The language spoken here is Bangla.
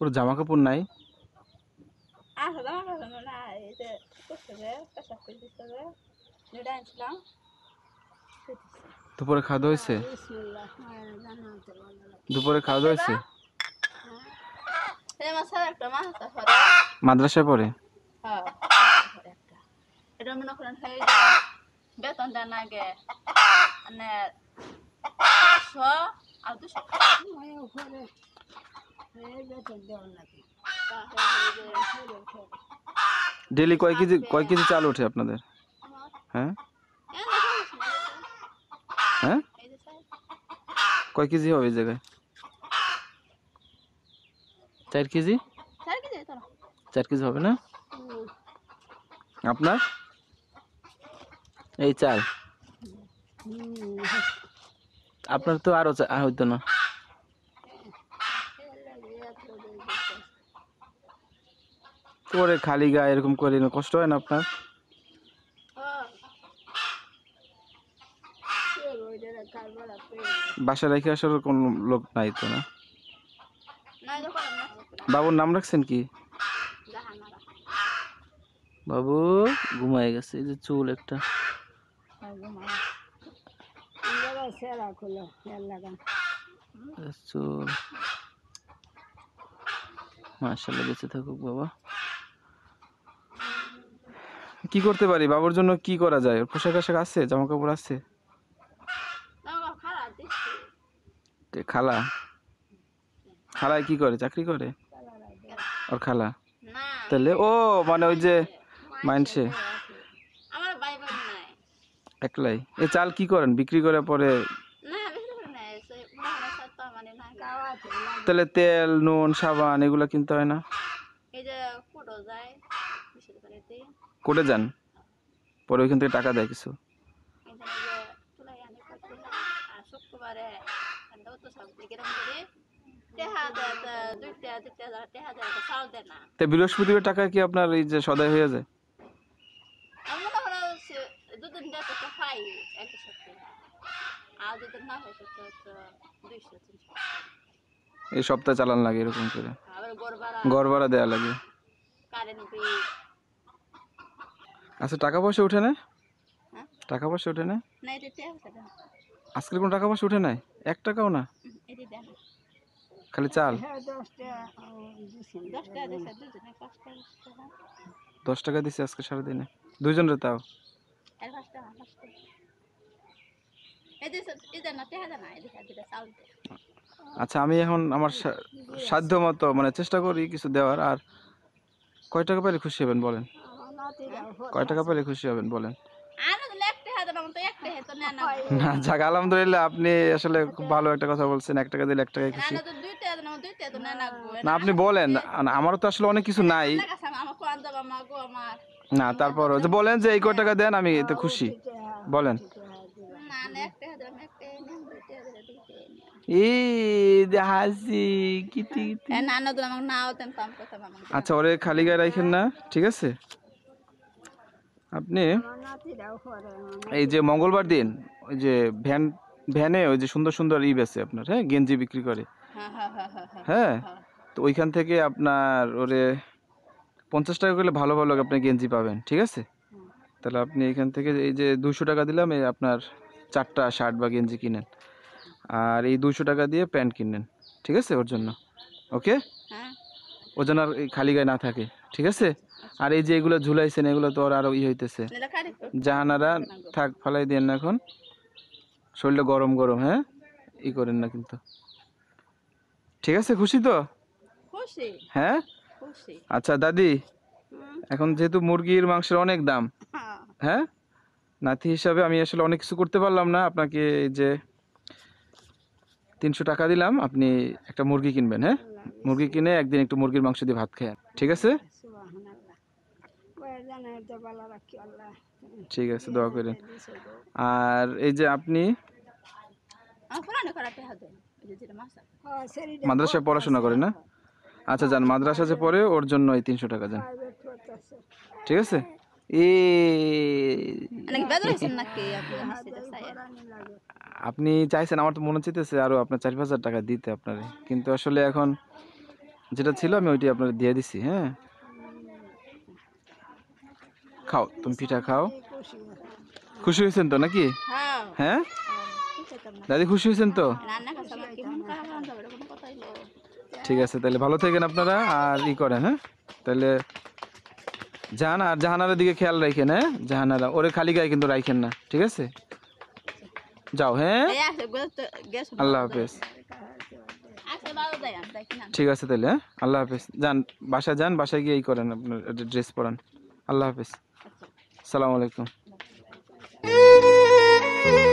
ওর জামা কাপড় নাই দুপুরে খাওয়া দাওয়া হয়েছে হ্যাঁ, হ্যাঁ, দুপুরে খাওয়া দাওয়া হয়েছে হ্যাঁ। মাদ্রাসায় পড়ে এটা মনে করেন বেতন দেন আগে মানে ডেলি কয় কেজি কয় কেজি চাল ওঠে আপনাদের হ্যাঁ হ্যাঁ কয় কেজি হবে এই জায়গায় চার কেজি চার কেজি হবে না আপনার এই চাল আপনার তো আরো হইতো না করে খালি গা এরকম করে কষ্ট হয় না আপনার বাসা রেখে আসার কোন লোক নাই তো না বাবুর নাম রাখছেন কি বাবু ঘুমায় গেছে এই যে চুল একটা বেঁচে থাকুক বাবা কি করতে পারি বাবুর জন্য কি করা যায় পোশাক আশাক আছে জামা কাপড় আছে খালা খালায় কি করে চাকরি করে ওর খালা তাহলে ও মানে ওই যে মানছে একলাই এ চাল কি করেন বিক্রি করে পরে তাহলে তেল নুন সাবান এগুলো কিনতে হয় না কোটে যান পরে ওইখান থেকে টাকা দেয় কিছু বৃহস্পতিবার টাকা কি আপনার এই যে সদায় হয়ে যায় এই সপ্তাহে চালান লাগে এরকম করে গড় ভাড়া দেওয়া লাগে আচ্ছা টাকা পয়সা উঠে না হ্যাঁ? টাকা পয়সা উঠে না আজকের কোনো টাকা পয়সা উঠে নাই এক টাকাও না খালি চাল হ্যাঁ, দশ টাকা দিছে আজকে সারাদিনে দুইজন রে তাও আচ্ছা আমি এখন আমার সাধ্য মতো মানে চেষ্টা করি কিছু দেওয়ার আর কয় টাকা পেলে খুশি হবেন বলেন কয় টাকা পেলে খুশি হবেন বলেন না যাক আলহামদুলিল্লাহ আপনি আসলে খুব ভালো একটা কথা বলছেন এক টাকা দিলে এক টাকায় খুশি না আপনি বলেন আমারও তো আসলে অনেক কিছু নাই না তারপর যে বলেন যে এই কয় টাকা দেন আমি এতে খুশি বলেন আচ্ছা ওরে খালি গায়ে রাখেন না ঠিক আছে আপনি এই যে মঙ্গলবার দিন ওই যে ভ্যান ভ্যানে ওই যে সুন্দর সুন্দর ই বেছে আপনার হ্যাঁ গেঞ্জি বিক্রি করে হ্যাঁ, হ্যাঁ, হ্যাঁ, হ্যাঁ তো ওইখান থেকে আপনার ওরে পঞ্চাশ টাকা করলে ভালো ভালো আপনি গেঞ্জি পাবেন ঠিক আছে তাহলে আপনি এখান থেকে এই যে দুশো টাকা দিলাম এই আপনার চারটা শার্ট বা গেঞ্জি কিনেন আর এই দুশো টাকা দিয়ে প্যান্ট কিনেন ঠিক আছে ওর জন্য ওকে হ্যাঁ। ও যেন আর খালি গায়ে না থাকে ঠিক আছে আর এই যে এগুলো ঝুলাইছেন এগুলো তো ওর আরও ই হইতেছে জাহানারা থাক ফালাই দিয়ে না এখন শরীরটা গরম গরম হ্যাঁ ই করেন না কিন্তু ঠিক আছে খুশি তো হ্যাঁ আচ্ছা দাদি এখন যেহেতু মুরগির মাংসের অনেক দাম হ্যাঁ।, হ্যাঁ নাতি হিসাবে আমি আসলে অনেক কিছু করতে পারলাম না আপনাকে যে তিনশো টাকা দিলাম আপনি একটা মুরগি কিনবেন হ্যাঁ মুরগি কিনে একদিন একটু মুরগির মাংস দিয়ে ভাত খেয়ে ঠিক আছে ঠিক আছে দোয়া করেন আর এই যে আপনি হ্যাঁ, মাদ্রাসায় পড়াশোনা করেন না আচ্ছা যান মাদ্রাসা যে পরে ওর জন্য এই তিনশো টাকা যান ঠিক আছে মানে আপনি চাইছেন আমার তো মনে চাইতেছে আরো আপনার চার হাজার টাকা দিতে আপনার কিন্তু আসলে এখন যেটা ছিল আমি ওইটি আপনার দিয়ে দিছি হ্যাঁ খাও তুমি পিঠা খাও খুশি হয়েছেন তো নাকি হ্যাঁ, হ্যাঁ? হ্যাঁ দাদি খুশি হয়েছেন তো ঠিক আছে তাহলে ভালো থাকেন আপনারা আর ই করেন হ্যাঁ তাহলে যান আর জাহানারা দিকে খেয়াল রাখেন হ্যাঁ জাহানারা ওরে খালি গায়ে কিন্তু রাখেন না ঠিক আছে যাও হ্যাঁ আল্লাহ হাফেজ ঠিক আছে তাহলে হ্যাঁ আল্লাহ হাফেজ যান বাসায় যান বাসায় গিয়ে ই করেন আপনার ড্রেস পরান আল্লাহ হাফেজ সালাম আলাইকুম